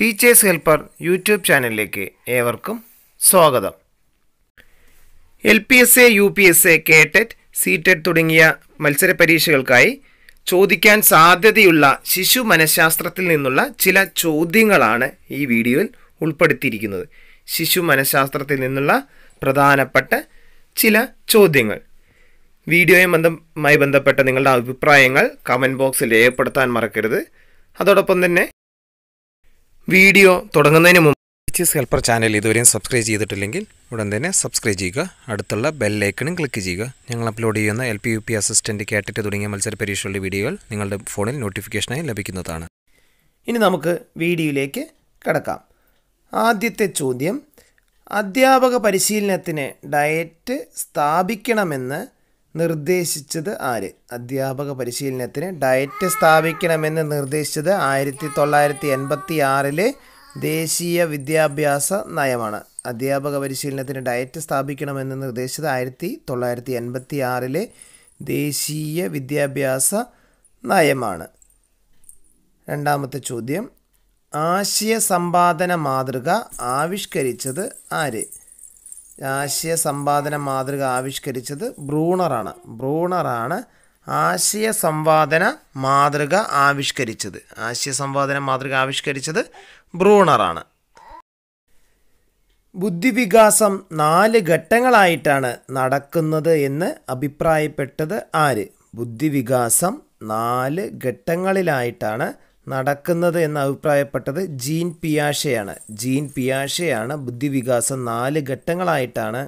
teachers helper YouTube ചാനലിലേക്ക് ഏവർക്കും സ്വാഗതം L P S A U P S A K TET C TET തുടങ്ങിയ മത്സര പരീക്ഷകൾക്കായി ചോദിക്കാൻ സാധ്യതയുള്ള ശിശു മനഃശാസ്ത്രത്തിൽ നിന്നുള്ള ചില ചോദ്യങ്ങളാണ് ഈ വീഡിയോയിൽ ഉൾപ്പെടുത്തിയിരിക്കുന്നത് ശിശു മനഃശാസ്ത്രത്തിൽ നിന്നുള്ള പ്രധാനപ്പെട്ട ചില ചോദ്യങ്ങൾ വീഡിയോയും ബന്ധമായി ബന്ധപ്പെട്ട നിങ്ങളുടെ അഭിപ്രായങ്ങൾ കമൻറ്റ് ബോക്സിൽ രേഖപ്പെടുത്താൻ മറക്കരുത് അതോടൊപ്പം തന്നെ വീഡിയോ തുടങ്ങുന്നതിന് മുമ്പ് ടീച്ചേഴ്സ് ഹെൽപ്പർ ചാനൽ ഇതുവരെയും സബ്സ്ക്രൈബ് ചെയ്തിട്ടില്ലെങ്കിൽ ഉടൻ തന്നെ സബ്സ്ക്രൈബ് ചെയ്യുക അടുത്തുള്ള ബെല്ലൈക്കണും ക്ലിക്ക് ചെയ്യുക ഞങ്ങൾ അപ്ലോഡ് ചെയ്യുന്ന L P U P assistant KTET തുടങ്ങിയ മത്സര പരീക്ഷകളുടെ വീഡിയോകൾ നിങ്ങളുടെ ഫോണിൽ നോട്ടിഫിക്കേഷനായി ലഭിക്കുന്നതാണ് ഇനി നമുക്ക് വീഡിയോയിലേക്ക് കടക്കാം ആദ്യത്തെ ചോദ്യം അധ്യാപക പരിശീലനത്തിന് ഡയറ്റ് സ്ഥാപിക്കണമെന്ന് നിർദ്ദേശിച്ചത് ആര് അധ്യാപക പരിശീലനത്തിന് ഡയറ്റ് സ്ഥാപിക്കണമെന്ന് നിർദ്ദേശിച്ചത് ആയിരത്തി തൊള്ളായിരത്തി എൺപത്തി ആറിലെ ദേശീയ വിദ്യാഭ്യാസ നയമാണ് അധ്യാപക പരിശീലനത്തിന് ഡയറ്റ് സ്ഥാപിക്കണമെന്ന് നിർദ്ദേശിച്ചത് ആയിരത്തി തൊള്ളായിരത്തി എൺപത്തി ആറിലെ ദേശീയ വിദ്യാഭ്യാസ നയമാണ് രണ്ടാമത്തെ ചോദ്യം ആശയ സമ്പാദന മാതൃക ആവിഷ്കരിച്ചത് ആര് ആശയ സമ്പാദന മാതൃക ആവിഷ്കരിച്ചത് ബ്രൂണറാണ് ബ്രൂണറാണ് ആശയ സംവാദന മാതൃക ആവിഷ്കരിച്ചത് ആശയ സംവാദന മാതൃക ആവിഷ്കരിച്ചത് ബ്രൂണറാണ് ബുദ്ധിവികാസം നാല് ഘട്ടങ്ങളായിട്ടാണ് നടക്കുന്നത് എന്ന് അഭിപ്രായപ്പെട്ടത് ആര് ബുദ്ധിവികാസം നാല് ഘട്ടങ്ങളിലായിട്ടാണ് നടക്കുന്നത് എന്ന് അഭിപ്രായപ്പെട്ടത് ജീൻ പിയാഷയാണ് ജീൻ പിയാഷയാണ് ബുദ്ധിവികാസം നാല് ഘട്ടങ്ങളായിട്ടാണ്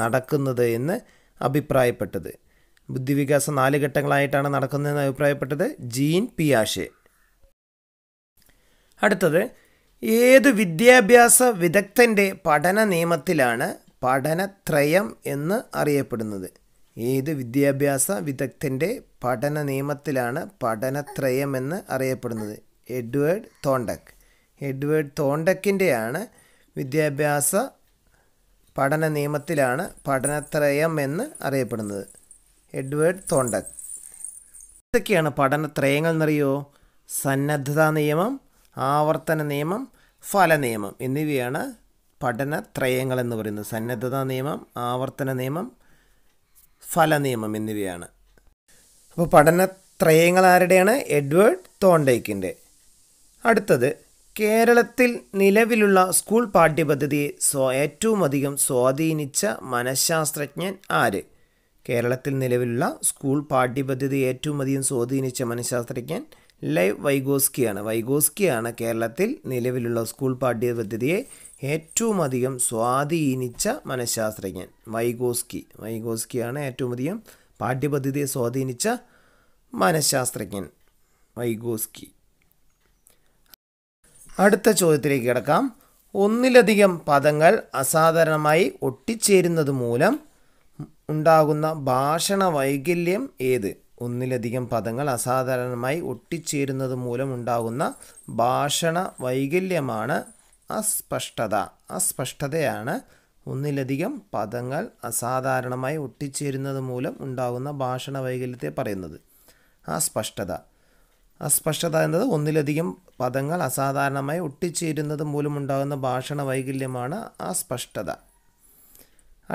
നടക്കുന്നത് എന്ന് അഭിപ്രായപ്പെട്ടത് ബുദ്ധിവികാസം നാല് ഘട്ടങ്ങളായിട്ടാണ് നടക്കുന്നതെന്ന് അഭിപ്രായപ്പെട്ടത് ജീൻ പിയാഷെ അടുത്തത് ഏത് വിദ്യാഭ്യാസ വിദഗ്ധൻ്റെ പഠന നിയമത്തിലാണ് പഠനത്രയം എന്ന് അറിയപ്പെടുന്നത് ഏത് വിദ്യാഭ്യാസ വിദഗ്ധൻ്റെ പഠന നിയമത്തിലാണ് പഠനത്രയം എന്ന് അറിയപ്പെടുന്നത് എഡ്വേർഡ് തോണ്ടക്ക് എഡ്വേർഡ് തോണ്ടക്കിൻ്റെയാണ് വിദ്യാഭ്യാസ പഠന നിയമത്തിലാണ് പഠനത്രയം എന്ന് അറിയപ്പെടുന്നത് എഡ്വേർഡ് തോണ്ടക് ഇതൊക്കെയാണ് പഠനത്രയങ്ങൾ എന്നറിയോ സന്നദ്ധതാ നിയമം ആവർത്തന നിയമം ഫലനിയമം എന്നിവയാണ് പഠനത്രയങ്ങൾ എന്ന് പറയുന്നത് സന്നദ്ധതാ നിയമം ആവർത്തന നിയമം ഫലനിയമം എന്നിവയാണ് അപ്പോൾ പഠനത്രയങ്ങൾ ആരുടെയാണ് എഡ്വേർഡ് തോണ്ടേക്കിൻ്റെ അടുത്തത് കേരളത്തിൽ നിലവിലുള്ള സ്കൂൾ പാഠ്യപദ്ധതിയെ സ്വ ഏറ്റവും അധികം സ്വാധീനിച്ച മനഃശാസ്ത്രജ്ഞൻ ആര് കേരളത്തിൽ നിലവിലുള്ള സ്കൂൾ പാഠ്യപദ്ധതി ഏറ്റവും അധികം സ്വാധീനിച്ച മനഃശാസ്ത്രജ്ഞൻ ലൈവ് വൈഗോസ്കിയാണ് വൈഗോസ്കിയാണ് കേരളത്തിൽ നിലവിലുള്ള സ്കൂൾ പാഠ്യപദ്ധതിയെ ഏറ്റവും അധികം സ്വാധീനിച്ച മനഃശാസ്ത്രജ്ഞൻ വൈഗോസ്കി വൈഗോസ്കിയാണ് ഏറ്റവും അധികം പാഠ്യപദ്ധതിയെ സ്വാധീനിച്ച മനഃശാസ്ത്രജ്ഞൻ വൈഗോസ്കി അടുത്ത ചോദ്യത്തിലേക്ക് കിടക്കാം ഒന്നിലധികം പദങ്ങൾ അസാധാരണമായി ഒട്ടിച്ചേരുന്നത് മൂലം ഉണ്ടാകുന്ന ഭാഷണ വൈകല്യം ഏത് ഒന്നിലധികം പദങ്ങൾ അസാധാരണമായി ഒട്ടിച്ചേരുന്നത് മൂലം ഉണ്ടാകുന്ന ഭാഷണ വൈകല്യമാണ് അസ്പഷ്ടത അസ്പഷ്ടതയാണ് ഒന്നിലധികം പദങ്ങൾ അസാധാരണമായി ഒട്ടിച്ചേരുന്നത് മൂലം ഉണ്ടാകുന്ന ഭാഷണ വൈകല്യത്തെ പറയുന്നത് അസ്പഷ്ടത അസ്പഷ്ടത എന്നത് ഒന്നിലധികം പദങ്ങൾ അസാധാരണമായി ഒട്ടിച്ചേരുന്നത് മൂലമുണ്ടാകുന്ന ഭാഷണ വൈകല്യമാണ് അസ്പഷ്ടത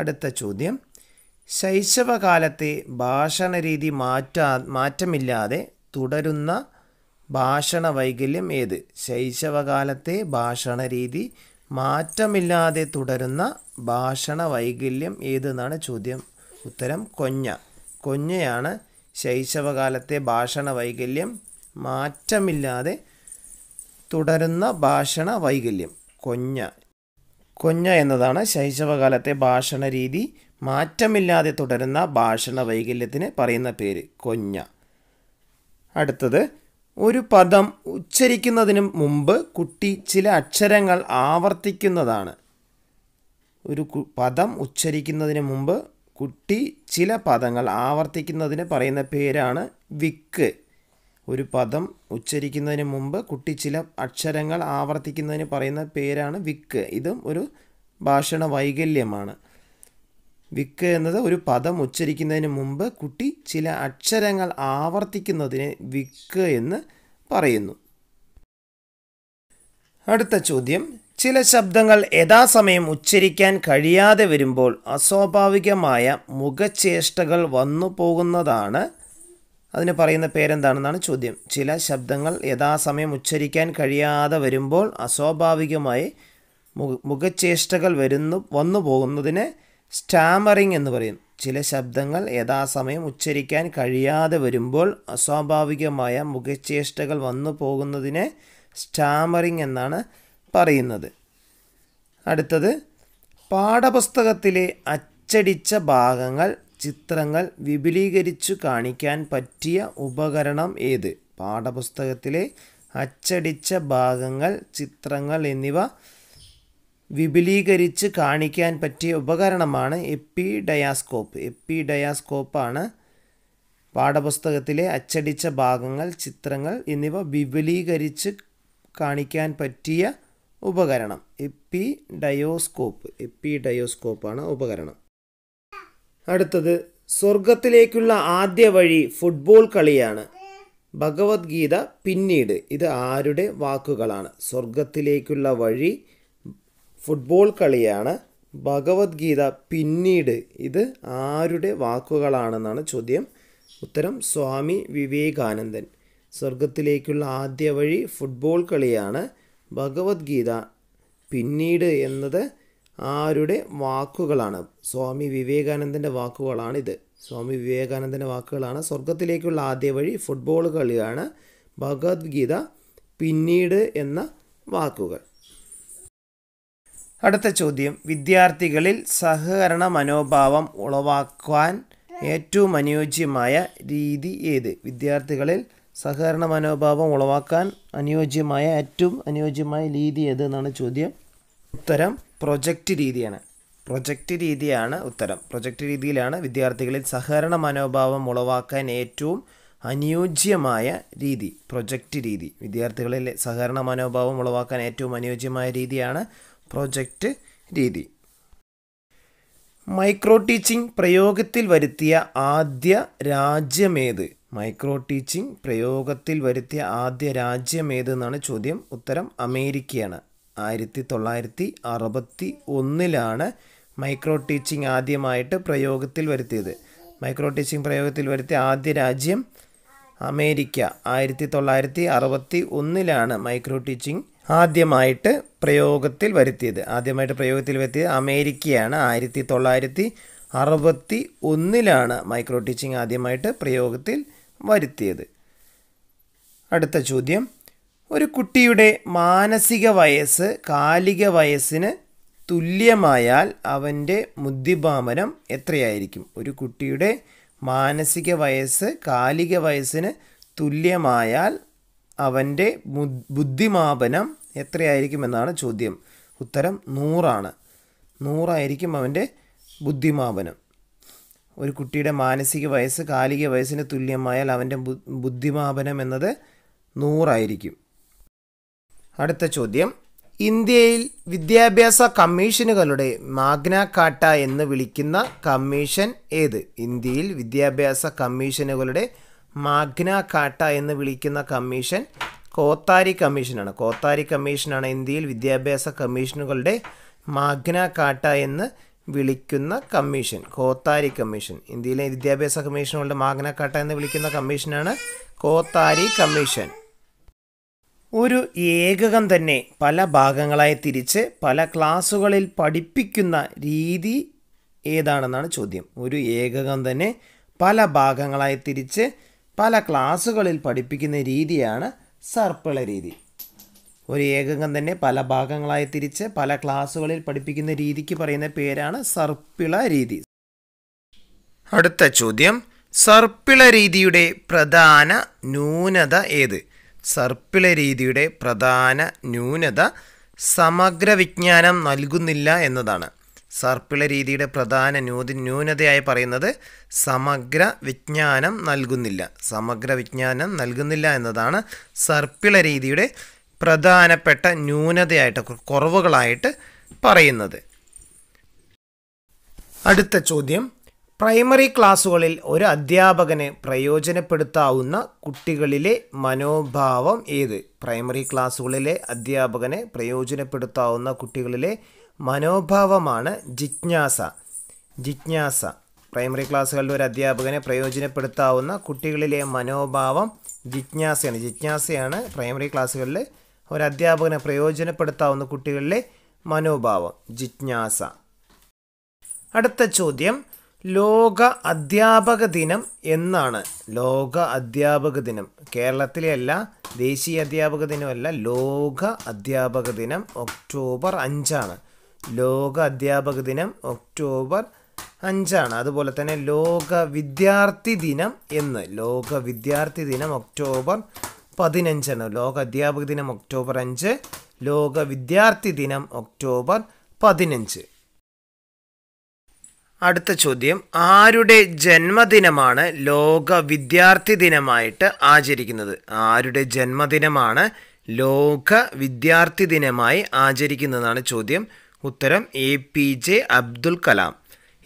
അടുത്ത ചോദ്യം ശൈശവകാലത്തെ രീതി മാറ്റാ മാറ്റമില്ലാതെ തുടരുന്ന ഭാഷണ വൈകല്യം ഏത് ശൈശവകാലത്തെ രീതി മാറ്റമില്ലാതെ തുടരുന്ന ഭാഷണ വൈകല്യം ഏതെന്നാണ് ചോദ്യം ഉത്തരം കൊഞ്ഞ കൊഞ്ഞയാണ് ശൈശവകാലത്തെ ഭാഷണ വൈകല്യം മാറ്റമില്ലാതെ തുടരുന്ന ഭാഷണ വൈകല്യം കൊഞ്ഞ കൊഞ്ഞ എന്നതാണ് ശൈശവകാലത്തെ ഭാഷണ രീതി മാറ്റമില്ലാതെ തുടരുന്ന ഭാഷണ വൈകല്യത്തിന് പറയുന്ന പേര് കൊഞ്ഞ അടുത്തത് ഒരു പദം ഉച്ചരിക്കുന്നതിന് മുമ്പ് കുട്ടി ചില അക്ഷരങ്ങൾ ആവർത്തിക്കുന്നതാണ് ഒരു പദം ഉച്ചരിക്കുന്നതിന് മുമ്പ് കുട്ടി ചില പദങ്ങൾ ആവർത്തിക്കുന്നതിന് പറയുന്ന പേരാണ് വിക്ക് ഒരു പദം ഉച്ചരിക്കുന്നതിന് മുമ്പ് കുട്ടി ചില അക്ഷരങ്ങൾ ആവർത്തിക്കുന്നതിന് പറയുന്ന പേരാണ് വിക്ക് ഇതും ഒരു ഭാഷണ വൈകല്യമാണ് വിക്ക് എന്നത് ഒരു പദം ഉച്ചരിക്കുന്നതിന് മുമ്പ് കുട്ടി ചില അക്ഷരങ്ങൾ ആവർത്തിക്കുന്നതിനെ വിക്ക് എന്ന് പറയുന്നു അടുത്ത ചോദ്യം ചില ശബ്ദങ്ങൾ യഥാസമയം ഉച്ചരിക്കാൻ കഴിയാതെ വരുമ്പോൾ അസ്വാഭാവികമായ മുഖചേഷ്ടകൾ വന്നു പോകുന്നതാണ് അതിന് പറയുന്ന പേരെന്താണെന്നാണ് ചോദ്യം ചില ശബ്ദങ്ങൾ യഥാസമയം ഉച്ചരിക്കാൻ കഴിയാതെ വരുമ്പോൾ അസ്വാഭാവികമായി മുഖചേഷ്ടകൾ വരുന്നു വന്നു പോകുന്നതിന് സ്റ്റാമറിംഗ് എന്ന് പറയും ചില ശബ്ദങ്ങൾ യഥാസമയം ഉച്ചരിക്കാൻ കഴിയാതെ വരുമ്പോൾ അസ്വാഭാവികമായ മുഖചേഷ്ടകൾ വന്നു പോകുന്നതിനെ സ്റ്റാമറിംഗ് എന്നാണ് പറയുന്നത് അടുത്തത് പാഠപുസ്തകത്തിലെ അച്ചടിച്ച ഭാഗങ്ങൾ ചിത്രങ്ങൾ വിപുലീകരിച്ചു കാണിക്കാൻ പറ്റിയ ഉപകരണം ഏത് പാഠപുസ്തകത്തിലെ അച്ചടിച്ച ഭാഗങ്ങൾ ചിത്രങ്ങൾ എന്നിവ വിപുലീകരിച്ച് കാണിക്കാൻ പറ്റിയ ഉപകരണമാണ് എപ്പി ഡയാസ്കോപ്പ് എപ്പി ഡയാസ്കോപ്പാണ് പാഠപുസ്തകത്തിലെ അച്ചടിച്ച ഭാഗങ്ങൾ ചിത്രങ്ങൾ എന്നിവ വിപുലീകരിച്ച് കാണിക്കാൻ പറ്റിയ ഉപകരണം എപ്പി ഡയോസ്കോപ്പ് എപ്പി ഡയോസ്കോപ്പാണ് ഉപകരണം അടുത്തത് സ്വർഗത്തിലേക്കുള്ള ആദ്യ വഴി ഫുട്ബോൾ കളിയാണ് ഭഗവത്ഗീത പിന്നീട് ഇത് ആരുടെ വാക്കുകളാണ് സ്വർഗത്തിലേക്കുള്ള വഴി ഫുട്ബോൾ കളിയാണ് ഭഗവത്ഗീത പിന്നീട് ഇത് ആരുടെ വാക്കുകളാണെന്നാണ് ചോദ്യം ഉത്തരം സ്വാമി വിവേകാനന്ദൻ സ്വർഗത്തിലേക്കുള്ള ആദ്യ വഴി ഫുട്ബോൾ കളിയാണ് ഭഗവത്ഗീത പിന്നീട് എന്നത് ആരുടെ വാക്കുകളാണ് സ്വാമി വിവേകാനന്ദൻ്റെ വാക്കുകളാണിത് സ്വാമി വിവേകാനന്ദൻ്റെ വാക്കുകളാണ് സ്വർഗത്തിലേക്കുള്ള ആദ്യ വഴി ഫുട്ബോൾ കളിയാണ് ഭഗവത്ഗീത പിന്നീട് എന്ന വാക്കുകൾ അടുത്ത ചോദ്യം വിദ്യാർത്ഥികളിൽ സഹകരണ മനോഭാവം ഉളവാക്കാൻ ഏറ്റവും അനുയോജ്യമായ രീതി ഏത് വിദ്യാർത്ഥികളിൽ സഹകരണ മനോഭാവം ഉളവാക്കാൻ അനുയോജ്യമായ ഏറ്റവും അനുയോജ്യമായ രീതി ഏത് എന്നാണ് ചോദ്യം ഉത്തരം പ്രൊജക്റ്റ് രീതിയാണ് പ്രൊജക്റ്റ് രീതിയാണ് ഉത്തരം പ്രൊജക്റ്റ് രീതിയിലാണ് വിദ്യാർത്ഥികളിൽ സഹകരണ മനോഭാവം ഉളവാക്കാൻ ഏറ്റവും അനുയോജ്യമായ രീതി പ്രൊജക്റ്റ് രീതി വിദ്യാർത്ഥികളിൽ സഹകരണ മനോഭാവം ഉളവാക്കാൻ ഏറ്റവും അനുയോജ്യമായ രീതിയാണ് പ്രൊജക്റ്റ് രീതി മൈക്രോ ടീച്ചിങ് പ്രയോഗത്തിൽ വരുത്തിയ ആദ്യ രാജ്യമേത് മൈക്രോ ടീച്ചിങ് പ്രയോഗത്തിൽ വരുത്തിയ ആദ്യ രാജ്യമേത് എന്നാണ് ചോദ്യം ഉത്തരം അമേരിക്കയാണ് ആയിരത്തി തൊള്ളായിരത്തി അറുപത്തി ഒന്നിലാണ് മൈക്രോ ടീച്ചിങ് ആദ്യമായിട്ട് പ്രയോഗത്തിൽ വരുത്തിയത് മൈക്രോ ടീച്ചിങ് പ്രയോഗത്തിൽ വരുത്തിയ ആദ്യ രാജ്യം അമേരിക്ക ആയിരത്തി തൊള്ളായിരത്തി അറുപത്തി ഒന്നിലാണ് മൈക്രോ ടീച്ചിങ് ആദ്യമായിട്ട് പ്രയോഗത്തിൽ വരുത്തിയത് ആദ്യമായിട്ട് പ്രയോഗത്തിൽ വരുത്തിയത് അമേരിക്കയാണ് ആയിരത്തി തൊള്ളായിരത്തി അറുപത്തി ഒന്നിലാണ് മൈക്രോ ടീച്ചിങ് ആദ്യമായിട്ട് പ്രയോഗത്തിൽ വരുത്തിയത് അടുത്ത ചോദ്യം ഒരു കുട്ടിയുടെ മാനസിക വയസ്സ് കാലിക വയസ്സിന് തുല്യമായാൽ അവൻ്റെ മുദ്ദിഭാമനം എത്രയായിരിക്കും ഒരു കുട്ടിയുടെ മാനസിക വയസ്സ് കാലിക വയസ്സിന് തുല്യമായാൽ അവൻ്റെ ബുദ്ധിമാപനം എത്രയായിരിക്കുമെന്നാണ് ചോദ്യം ഉത്തരം നൂറാണ് നൂറായിരിക്കും അവൻ്റെ ബുദ്ധിമാപനം ഒരു കുട്ടിയുടെ മാനസിക വയസ്സ് കാലിക വയസ്സിന് തുല്യമായാൽ അവൻ്റെ ബുദ്ധിമാപനം എന്നത് നൂറായിരിക്കും അടുത്ത ചോദ്യം ഇന്ത്യയിൽ വിദ്യാഭ്യാസ കമ്മീഷനുകളുടെ മാഗ്ന കാട്ട എന്ന് വിളിക്കുന്ന കമ്മീഷൻ ഏത് ഇന്ത്യയിൽ വിദ്യാഭ്യാസ കമ്മീഷനുകളുടെ മാഗ്ന കാട്ട എന്ന് വിളിക്കുന്ന കമ്മീഷൻ കോത്താരി കമ്മീഷനാണ് കോത്താരി കമ്മീഷനാണ് ഇന്ത്യയിൽ വിദ്യാഭ്യാസ കമ്മീഷനുകളുടെ മാഗ്ന കാട്ട എന്ന് വിളിക്കുന്ന കമ്മീഷൻ കോത്താരി കമ്മീഷൻ ഇന്ത്യയിലെ വിദ്യാഭ്യാസ കമ്മീഷനുകളുടെ മാഗ്ന കാട്ട എന്ന് വിളിക്കുന്ന കമ്മീഷനാണ് കോത്താരി കമ്മീഷൻ ഒരു ഏകകം തന്നെ പല ഭാഗങ്ങളായി തിരിച്ച് പല ക്ലാസ്സുകളിൽ പഠിപ്പിക്കുന്ന രീതി ഏതാണെന്നാണ് ചോദ്യം ഒരു ഏകകം തന്നെ പല ഭാഗങ്ങളായി തിരിച്ച് പല ക്ലാസ്സുകളിൽ പഠിപ്പിക്കുന്ന രീതിയാണ് സർപ്പിള രീതി ഒരു ഏകകം തന്നെ പല ഭാഗങ്ങളായി തിരിച്ച് പല ക്ലാസ്സുകളിൽ പഠിപ്പിക്കുന്ന രീതിക്ക് പറയുന്ന പേരാണ് സർപ്പിള രീതി അടുത്ത ചോദ്യം സർപ്പിള രീതിയുടെ പ്രധാന ന്യൂനത ഏത് സർപ്പിള രീതിയുടെ പ്രധാന ന്യൂനത സമഗ്ര വിജ്ഞാനം നൽകുന്നില്ല എന്നതാണ് സർപ്പിള രീതിയുടെ പ്രധാന ന്യൂതി ന്യൂനതയായി പറയുന്നത് സമഗ്ര വിജ്ഞാനം നൽകുന്നില്ല സമഗ്ര വിജ്ഞാനം നൽകുന്നില്ല എന്നതാണ് സർപ്പിള രീതിയുടെ പ്രധാനപ്പെട്ട ന്യൂനതയായിട്ട് കുറവുകളായിട്ട് പറയുന്നത് അടുത്ത ചോദ്യം പ്രൈമറി ക്ലാസ്സുകളിൽ ഒരു അധ്യാപകന് പ്രയോജനപ്പെടുത്താവുന്ന കുട്ടികളിലെ മനോഭാവം ഏത് പ്രൈമറി ക്ലാസ്സുകളിലെ അധ്യാപകനെ പ്രയോജനപ്പെടുത്താവുന്ന കുട്ടികളിലെ മനോഭാവമാണ് ജിജ്ഞാസ ജിജ്ഞാസ പ്രൈമറി ക്ലാസ്സുകളിലെ ഒരു അധ്യാപകനെ പ്രയോജനപ്പെടുത്താവുന്ന കുട്ടികളിലെ മനോഭാവം ജിജ്ഞാസയാണ് ജിജ്ഞാസയാണ് പ്രൈമറി ക്ലാസ്സുകളിൽ ഒരു അധ്യാപകനെ പ്രയോജനപ്പെടുത്താവുന്ന കുട്ടികളിലെ മനോഭാവം ജിജ്ഞാസ അടുത്ത ചോദ്യം ലോക അധ്യാപക ദിനം എന്നാണ് ലോക അധ്യാപക ദിനം കേരളത്തിലെ അല്ല ദേശീയ അധ്യാപക ദിനമല്ല ലോക അധ്യാപക ദിനം ഒക്ടോബർ അഞ്ചാണ് ലോക അധ്യാപക ദിനം ഒക്ടോബർ അഞ്ചാണ് അതുപോലെ തന്നെ ലോക വിദ്യാർത്ഥി ദിനം എന്ന് ലോക വിദ്യാർത്ഥി ദിനം ഒക്ടോബർ പതിനഞ്ചാണ് ലോക അധ്യാപക ദിനം ഒക്ടോബർ അഞ്ച് ലോക വിദ്യാർത്ഥി ദിനം ഒക്ടോബർ പതിനഞ്ച് അടുത്ത ചോദ്യം ആരുടെ ജന്മദിനമാണ് ലോക വിദ്യാർത്ഥി ദിനമായിട്ട് ആചരിക്കുന്നത് ആരുടെ ജന്മദിനമാണ് ലോക വിദ്യാർത്ഥി ദിനമായി ആചരിക്കുന്നതാണ് ചോദ്യം ഉത്തരം A P J Abdul Kalam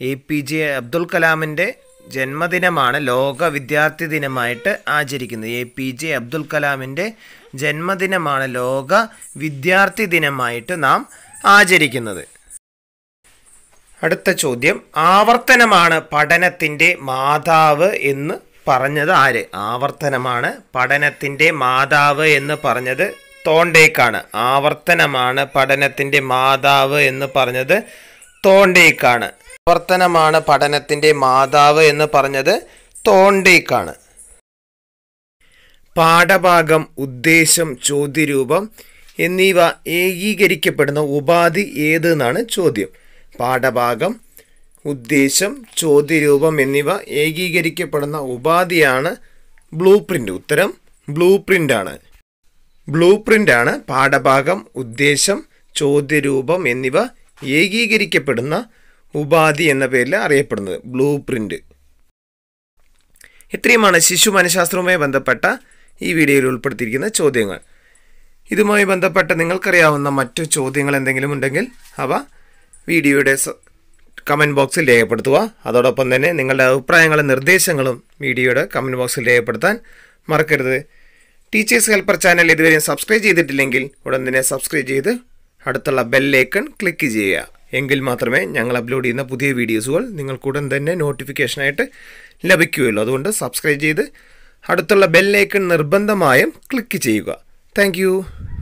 A P J Abdul കലാമിൻ്റെ ജന്മദിനമാണ് ലോക വിദ്യാർത്ഥി ദിനമായിട്ട് ആചരിക്കുന്നത് എ പി ജെ അബ്ദുൽ കലാമിൻ്റെ ജന്മദിനമാണ് ലോക വിദ്യാർത്ഥി ദിനമായിട്ട് നാം ആചരിക്കുന്നത് അടുത്ത ചോദ്യം ആവർത്തനമാണ് പഠനത്തിൻ്റെ മാതാവ് എന്ന് പറഞ്ഞത് ആര് ആവർത്തനമാണ് പഠനത്തിൻ്റെ മാതാവ് എന്ന് പറഞ്ഞത് തോണ്ടേക്കാണ് ആവർത്തനമാണ് പഠനത്തിൻ്റെ മാതാവ് എന്ന് പറഞ്ഞത് തോണ്ടേക്കാണ് ആവർത്തനമാണ് പഠനത്തിൻ്റെ മാതാവ് എന്ന് പറഞ്ഞത് തോണ്ടേക്കാണ് പാഠഭാഗം ഉദ്ദേശം ചോദ്യരൂപം എന്നിവ ഏകീകരിക്കപ്പെടുന്ന ഉപാധി ഏത് എന്നാണ് ചോദ്യം പാഠഭാഗം ഉദ്ദേശം ചോദ്യരൂപം എന്നിവ ഏകീകരിക്കപ്പെടുന്ന ഉപാധിയാണ് ബ്ലൂ പ്രിൻ്റ് ഉത്തരം ബ്ലൂ പ്രിൻ്റാണ് ബ്ലൂ പ്രിൻ്റാണ് പാഠഭാഗം ഉദ്ദേശം ചോദ്യരൂപം എന്നിവ ഏകീകരിക്കപ്പെടുന്ന ഉപാധി എന്ന പേരിൽ അറിയപ്പെടുന്നത് ബ്ലൂ പ്രിൻ്റ് ഇത്രയുമാണ് ശിശു മനഃശാസ്ത്രവുമായി ബന്ധപ്പെട്ട ഈ വീഡിയോയിൽ ഉൾപ്പെടുത്തിയിരിക്കുന്ന ചോദ്യങ്ങൾ ഇതുമായി ബന്ധപ്പെട്ട നിങ്ങൾക്കറിയാവുന്ന മറ്റു ചോദ്യങ്ങൾ എന്തെങ്കിലും ഉണ്ടെങ്കിൽ അവ വീഡിയോയുടെ കമൻറ്റ് ബോക്സിൽ രേഖപ്പെടുത്തുക അതോടൊപ്പം തന്നെ നിങ്ങളുടെ അഭിപ്രായങ്ങളും നിർദ്ദേശങ്ങളും വീഡിയോയുടെ കമൻറ്റ് ബോക്സിൽ രേഖപ്പെടുത്താൻ മറക്കരുത് ടീച്ചേഴ്സ് ഹെൽപ്പർ ചാനൽ ഇതുവരെയും സബ്സ്ക്രൈബ് ചെയ്തിട്ടില്ലെങ്കിൽ ഉടൻ തന്നെ സബ്സ്ക്രൈബ് ചെയ്ത് അടുത്തുള്ള ബെല്ലേക്കൺ ക്ലിക്ക് ചെയ്യുക എങ്കിൽ മാത്രമേ ഞങ്ങൾ അപ്ലോഡ് ചെയ്യുന്ന പുതിയ വീഡിയോസുകൾ നിങ്ങൾക്കുടൻ തന്നെ നോട്ടിഫിക്കേഷനായിട്ട് ലഭിക്കുകയുള്ളൂ അതുകൊണ്ട് സബ്സ്ക്രൈബ് ചെയ്ത് അടുത്തുള്ള ബെല്ലേക്കൺ നിർബന്ധമായും ക്ലിക്ക് ചെയ്യുക താങ്ക്